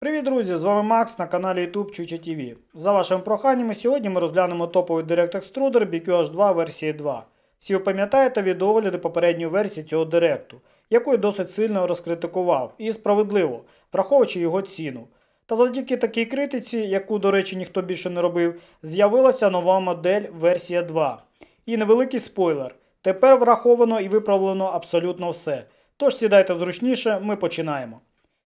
Привіт, друзі! З вами Макс на каналі YouTube Чуча TV. За вашими проханнями, сьогодні ми розглянемо топовий Direct Extruder BQH2 версії 2. Всі ви пам'ятаєте відеогляди попередньої версії цього директу, яку я досить сильно розкритикував і справедливо, враховуючи його ціну. Та завдяки такій критиці, яку, до речі, ніхто більше не робив, з'явилася нова модель версія 2. І невеликий спойлер. Тепер враховано і виправлено абсолютно все. Тож сідайте зручніше, ми починаємо.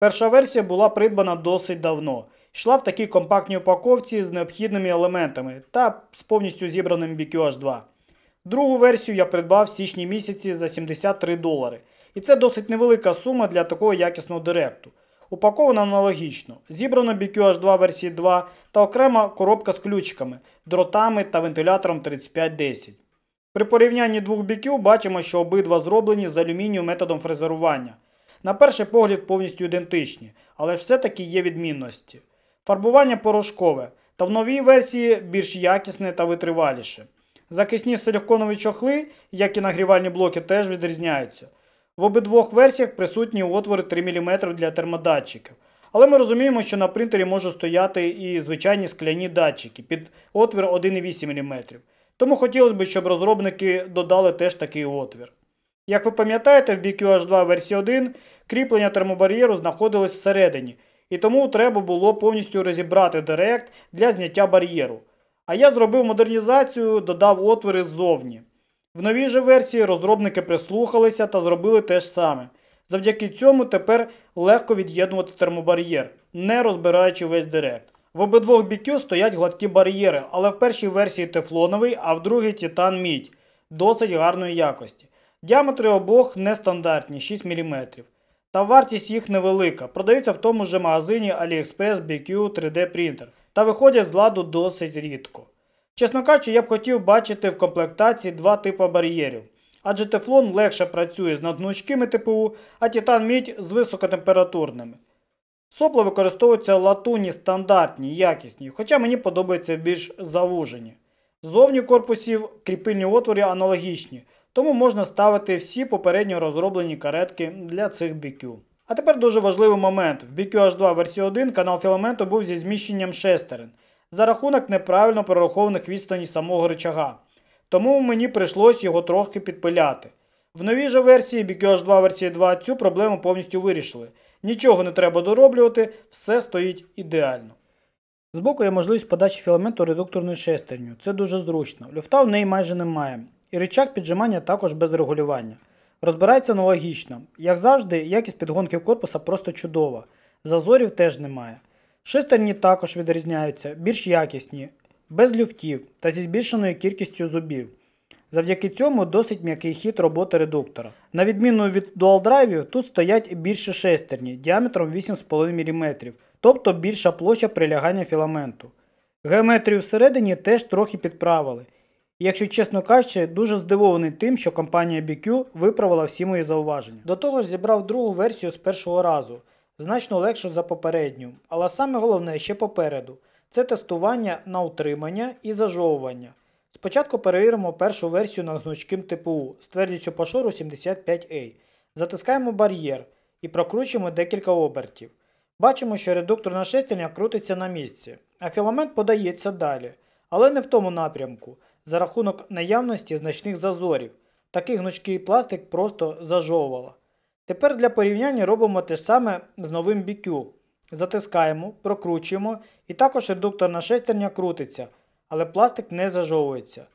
Перша версія була придбана досить давно. Йшла в такій компактній упаковці з необхідними елементами та з повністю зібраним BQH 2. Другу версію я придбав в січні місяці за 73 долари. І це досить невелика сума для такого якісного директу. Упаковано аналогічно. Зібрано BQH 2 версії 2 та окрема коробка з ключиками, дротами та вентилятором 3510. При порівнянні двох BQ бачимо, що обидва зроблені з алюмінію методом фрезерування на перший погляд повністю ідентичні, але все-таки є відмінності. Фарбування порошкове та в новій версії більш якісне та витриваліше. Закисні силіконові чохли, як і нагрівальні блоки, теж відрізняються. В обидвох версіях присутні отвори 3 мм для термодатчиків. Але ми розуміємо, що на принтері можуть стояти і звичайні скляні датчики під отвір 1,8 мм. Тому хотілося б, щоб розробники додали теж такий отвір. Як ви пам'ятаєте, в BQH2 версії 1 кріплення термобар'єру знаходилось всередині, і тому треба було повністю розібрати директ для зняття бар'єру. А я зробив модернізацію, додав отвори ззовні. В новій же версії розробники прислухалися та зробили те ж саме. Завдяки цьому тепер легко від'єднувати термобар'єр, не розбираючи весь директ. В обидвох BQ стоять гладкі бар'єри, але в першій версії тефлоновий, а в другій титан мідь досить гарної якості. Діаметри обох нестандартні 6 мм. Та вартість їх невелика. Продаються в тому ж магазині AliExpress BQ 3D Printer та виходять з ладу досить рідко. Чесно кажучи, я б хотів бачити в комплектації два типи бар'єрів. Адже тефлон легше працює з надгнучкими ТПУ, а титан мідь з високотемпературними. Сопла використовуються латуні стандартні, якісні, хоча мені подобаються більш завужені. Зовні корпусів кріпильні отвори аналогічні, тому можна ставити всі попередньо розроблені каретки для цих BQ. А тепер дуже важливий момент. В BQH2 версії 1 канал філаменту був зі зміщенням шестерен за рахунок неправильно прорахованих відстані самого рычага. Тому мені прийшлось його трохи підпиляти. В новій же версії BQ h 2 версії 2 цю проблему повністю вирішили. Нічого не треба дороблювати, все стоїть ідеально. Збоку є можливість подачі філаменту редукторною шестерню. Це дуже зручно. Люфта в неї майже немає. І речак піджимання також без регулювання. Розбирається аналогічно. Як завжди, якість підгонки корпуса просто чудова. Зазорів теж немає. Шестерні також відрізняються, більш якісні, без люфтів та зі збільшеною кількістю зубів. Завдяки цьому досить м'який хід роботи редуктора. На відміну від дуалдрайвів, тут стоять більше шестерні діаметром 8,5 мм, тобто більша площа прилягання філаменту. Геометрію всередині теж трохи підправили якщо чесно кажучи, дуже здивований тим, що компанія BQ виправила всі мої зауваження. До того ж, зібрав другу версію з першого разу, значно легше за попередню. Але саме головне ще попереду це тестування на утримання і зажовування. Спочатку перевіримо першу версію над гнучким ТПУ з твердістю пашору 75A. Затискаємо бар'єр і прокручуємо декілька обертів. Бачимо, що редуктор нашестення крутиться на місці, а філамент подається далі, але не в тому напрямку за рахунок наявності значних зазорів. Такий гнучкий пластик просто зажовувало. Тепер для порівняння робимо те саме з новим бікю. Затискаємо, прокручуємо і також редукторна шестерня крутиться, але пластик не зажовується.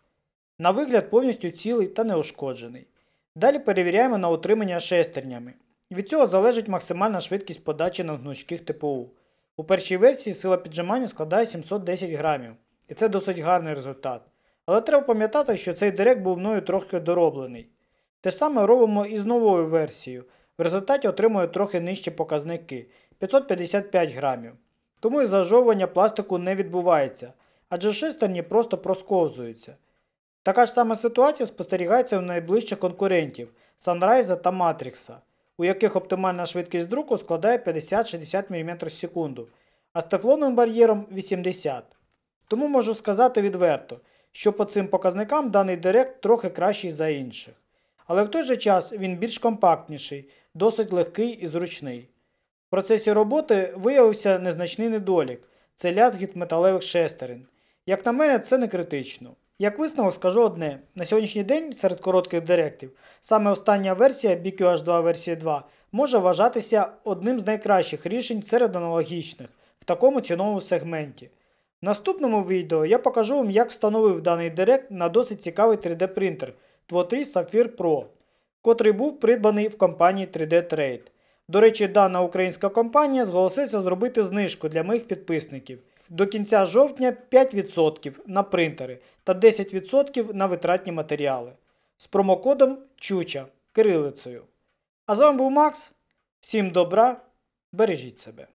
На вигляд повністю цілий та неушкоджений. Далі перевіряємо на утримання шестернями. Від цього залежить максимальна швидкість подачі на гнучких ТПУ. У першій версії сила піджимання складає 710 грамів, і це досить гарний результат. Але треба пам'ятати, що цей директ був мною трохи дороблений. Те ж саме робимо і з новою версією. В результаті отримую трохи нижчі показники 555 грамів. Тому і зажовування пластику не відбувається, адже шестерні просто просковзуються. Така ж сама ситуація спостерігається у найближчих конкурентів Sunrise та Matrix, у яких оптимальна швидкість друку складає 50-60 мм в секунду, а з тефлоновим бар'єром 80. Тому можу сказати відверто що по цим показникам даний директ трохи кращий за інших. Але в той же час він більш компактніший, досить легкий і зручний. В процесі роботи виявився незначний недолік це лязгіт металевих шестерин. Як на мене, це не критично. Як висновок скажу одне: на сьогоднішній день серед коротких директів саме остання версія BQH2 версії 2 може вважатися одним з найкращих рішень серед аналогічних в такому ціновому сегменті наступному відео я покажу вам, як встановив даний директ на досить цікавий 3D принтер Tvo3 Sapphire Pro, котрий був придбаний в компанії 3D Trade. До речі, дана українська компанія зголоситься зробити знижку для моїх підписників. До кінця жовтня 5% на принтери та 10% на витратні матеріали. З промокодом Чуча кирилицею. А з вами був Макс. Всім добра, бережіть себе!